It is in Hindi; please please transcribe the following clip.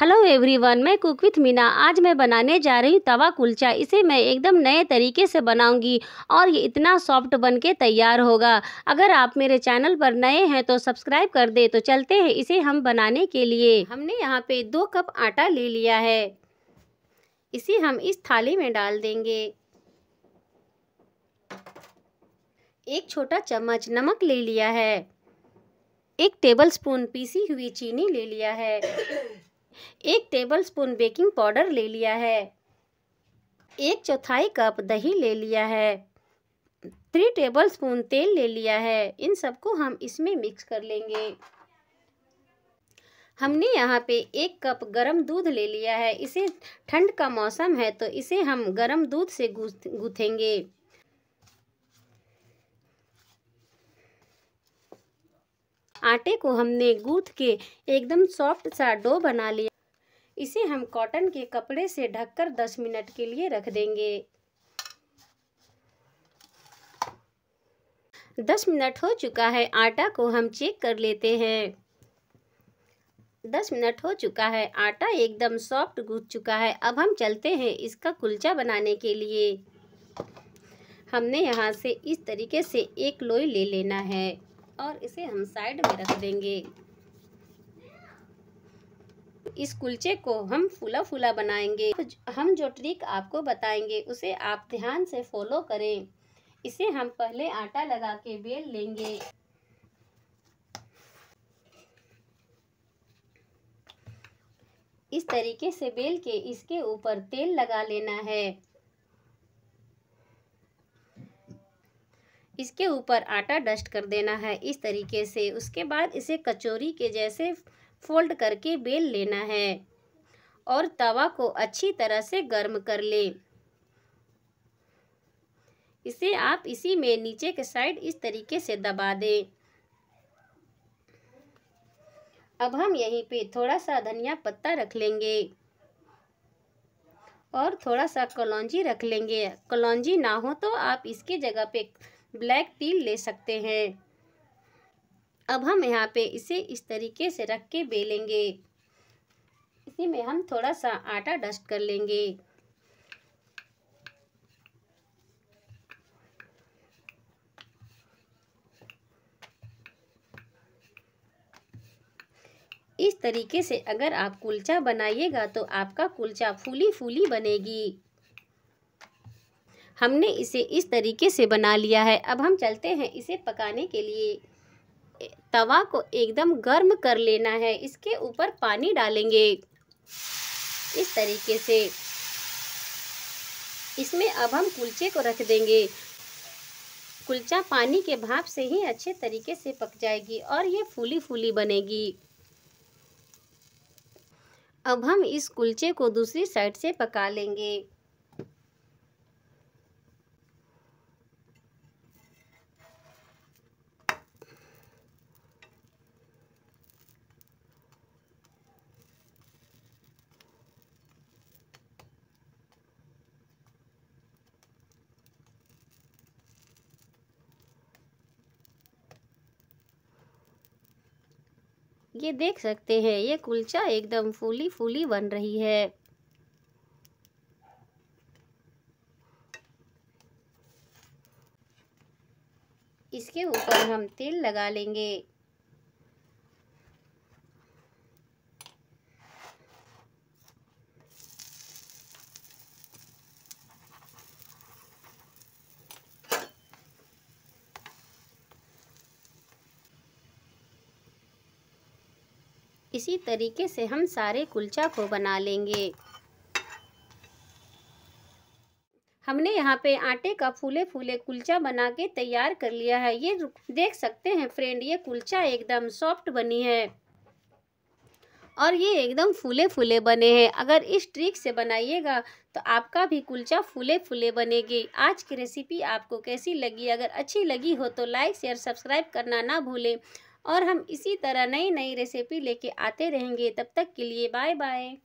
हेलो एवरीवन मैं कुक विथ मीना आज मैं बनाने जा रही हूँ तवा कुलचा इसे मैं एकदम नए तरीके से बनाऊंगी और ये इतना सॉफ्ट बन के तैयार होगा अगर आप मेरे चैनल पर नए हैं तो सब्सक्राइब कर दे तो चलते हैं इसे हम बनाने के लिए हमने यहाँ पे दो कप आटा ले लिया है इसे हम इस थाली में डाल देंगे एक छोटा चम्मच नमक ले लिया है एक स्पून पीसी हुई चीनी ले लिया है एक टेबलस्पून बेकिंग पाउडर ले लिया है एक चौथाई कप दही ले लिया है थ्री टेबलस्पून तेल ले लिया है इन सबको हम इसमें मिक्स कर लेंगे हमने यहाँ पे एक कप गरम दूध ले लिया है इसे ठंड का मौसम है तो इसे हम गरम दूध से गूथेंगे गूथेंगे आटे को हमने गूथ के एकदम सॉफ्ट सा डो बना लिया इसे हम कॉटन के कपड़े से ढककर दस मिनट के लिए रख देंगे दस मिनट हो चुका है आटा को हम चेक कर लेते हैं दस मिनट हो चुका है आटा एकदम सॉफ्ट गूथ चुका है अब हम चलते हैं इसका कुलचा बनाने के लिए हमने यहाँ से इस तरीके से एक लोई ले लेना है और इसे हम साइड में रख देंगे इस कुलचे को हम फूला फूला बनाएंगे हम जो ट्रिक आपको बताएंगे उसे आप ध्यान से फॉलो करें इसे हम पहले आटा लगा के बेल लेंगे इस तरीके से बेल के इसके ऊपर तेल लगा लेना है इसके ऊपर आटा डस्ट कर देना है इस तरीके से उसके बाद इसे कचौरी के जैसे फोल्ड करके बेल लेना है और तवा को अच्छी तरह से गर्म कर ले इसे आप इसी में नीचे के साइड इस तरीके से दबा दें अब हम यहीं पे थोड़ा सा धनिया पत्ता रख लेंगे और थोड़ा सा कलौजी रख लेंगे कलौजी ना हो तो आप इसके जगह पे ब्लैक तिल ले सकते हैं अब हम यहाँ पे इसे इस तरीके से रख के बेलेंगे इसी में हम थोड़ा सा आटा डस्ट कर लेंगे इस तरीके से अगर आप कुलचा बनाइएगा तो आपका कुलचा फूली फूली बनेगी हमने इसे इस तरीके से बना लिया है अब हम चलते हैं इसे पकाने के लिए तवा को एकदम गर्म कर लेना है इसके ऊपर पानी डालेंगे इस तरीके से इसमें अब हम कुलचे को रख देंगे कुलचा पानी के भाप से ही अच्छे तरीके से पक जाएगी और ये फूली फूली बनेगी अब हम इस कुलचे को दूसरी साइड से पका लेंगे ये देख सकते हैं ये कुलचा एकदम फूली फूली बन रही है इसके ऊपर हम तेल लगा लेंगे इसी तरीके से हम सारे कुलचा को बना लेंगे हमने यहाँ पे आटे का फूले फूले कुलचा बना के तैयार कर लिया है ये देख सकते हैं फ्रेंड ये कुलचा एकदम सॉफ्ट बनी है और ये एकदम फूले फूले बने हैं अगर इस ट्रिक से बनाइएगा तो आपका भी कुलचा फूले फूले बनेगी आज की रेसिपी आपको कैसी लगी अगर अच्छी लगी हो तो लाइक शेयर सब्सक्राइब करना ना भूलें और हम इसी तरह नई नई रेसिपी लेके आते रहेंगे तब तक के लिए बाय बाय